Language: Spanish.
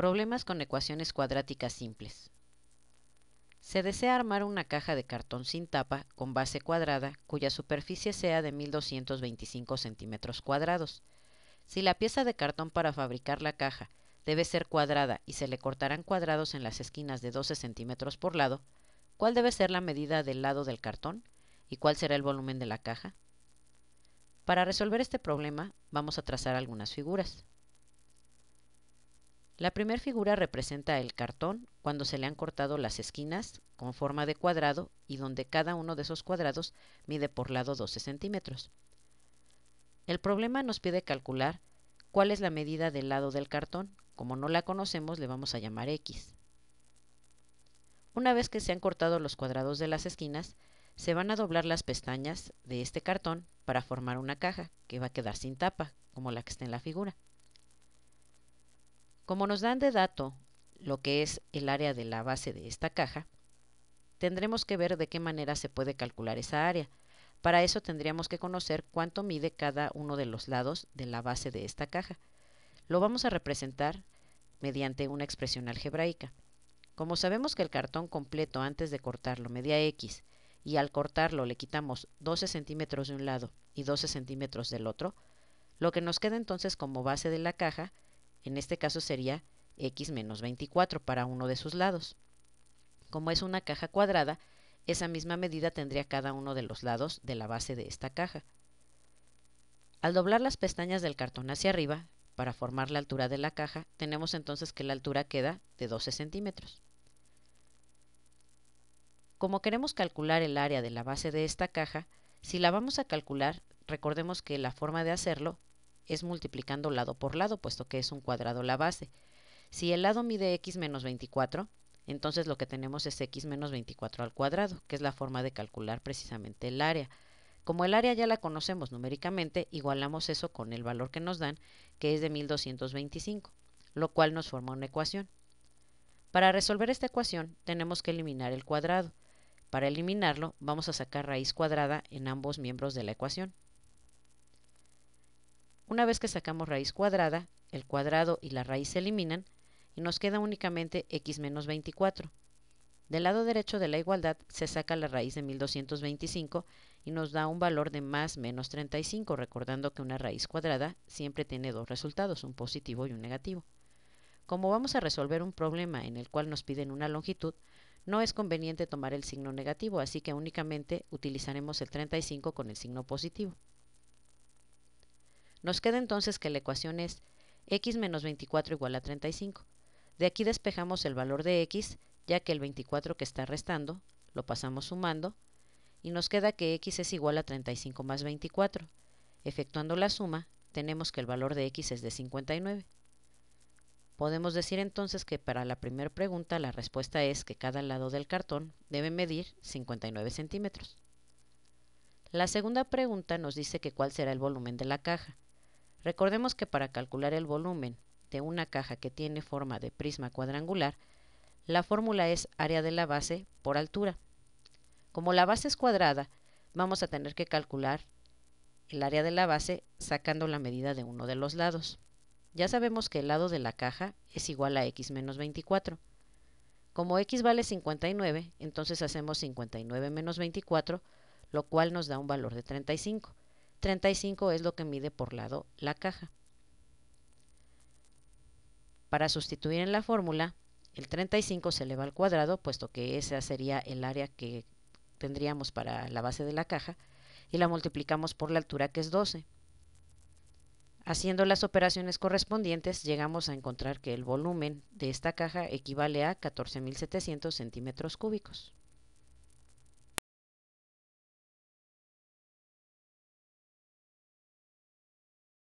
Problemas con ecuaciones cuadráticas simples. Se desea armar una caja de cartón sin tapa con base cuadrada cuya superficie sea de 1225 centímetros cuadrados. Si la pieza de cartón para fabricar la caja debe ser cuadrada y se le cortarán cuadrados en las esquinas de 12 centímetros por lado, ¿cuál debe ser la medida del lado del cartón y cuál será el volumen de la caja? Para resolver este problema vamos a trazar algunas figuras. La primera figura representa el cartón cuando se le han cortado las esquinas con forma de cuadrado y donde cada uno de esos cuadrados mide por lado 12 centímetros. El problema nos pide calcular cuál es la medida del lado del cartón. Como no la conocemos, le vamos a llamar X. Una vez que se han cortado los cuadrados de las esquinas, se van a doblar las pestañas de este cartón para formar una caja que va a quedar sin tapa, como la que está en la figura. Como nos dan de dato lo que es el área de la base de esta caja, tendremos que ver de qué manera se puede calcular esa área. Para eso tendríamos que conocer cuánto mide cada uno de los lados de la base de esta caja. Lo vamos a representar mediante una expresión algebraica. Como sabemos que el cartón completo antes de cortarlo media x y al cortarlo le quitamos 12 centímetros de un lado y 12 centímetros del otro, lo que nos queda entonces como base de la caja en este caso sería x menos 24 para uno de sus lados. Como es una caja cuadrada, esa misma medida tendría cada uno de los lados de la base de esta caja. Al doblar las pestañas del cartón hacia arriba, para formar la altura de la caja, tenemos entonces que la altura queda de 12 centímetros. Como queremos calcular el área de la base de esta caja, si la vamos a calcular, recordemos que la forma de hacerlo es multiplicando lado por lado, puesto que es un cuadrado la base. Si el lado mide x menos 24, entonces lo que tenemos es x menos 24 al cuadrado, que es la forma de calcular precisamente el área. Como el área ya la conocemos numéricamente, igualamos eso con el valor que nos dan, que es de 1225, lo cual nos forma una ecuación. Para resolver esta ecuación tenemos que eliminar el cuadrado. Para eliminarlo vamos a sacar raíz cuadrada en ambos miembros de la ecuación. Una vez que sacamos raíz cuadrada, el cuadrado y la raíz se eliminan y nos queda únicamente x menos 24. Del lado derecho de la igualdad se saca la raíz de 1225 y nos da un valor de más menos 35, recordando que una raíz cuadrada siempre tiene dos resultados, un positivo y un negativo. Como vamos a resolver un problema en el cual nos piden una longitud, no es conveniente tomar el signo negativo, así que únicamente utilizaremos el 35 con el signo positivo. Nos queda entonces que la ecuación es x menos 24 igual a 35. De aquí despejamos el valor de x, ya que el 24 que está restando lo pasamos sumando, y nos queda que x es igual a 35 más 24. Efectuando la suma, tenemos que el valor de x es de 59. Podemos decir entonces que para la primera pregunta la respuesta es que cada lado del cartón debe medir 59 centímetros. La segunda pregunta nos dice que cuál será el volumen de la caja. Recordemos que para calcular el volumen de una caja que tiene forma de prisma cuadrangular, la fórmula es área de la base por altura. Como la base es cuadrada, vamos a tener que calcular el área de la base sacando la medida de uno de los lados. Ya sabemos que el lado de la caja es igual a x menos 24. Como x vale 59, entonces hacemos 59 menos 24, lo cual nos da un valor de 35. 35 es lo que mide por lado la caja. Para sustituir en la fórmula, el 35 se eleva al cuadrado, puesto que esa sería el área que tendríamos para la base de la caja, y la multiplicamos por la altura que es 12. Haciendo las operaciones correspondientes, llegamos a encontrar que el volumen de esta caja equivale a 14.700 centímetros cúbicos.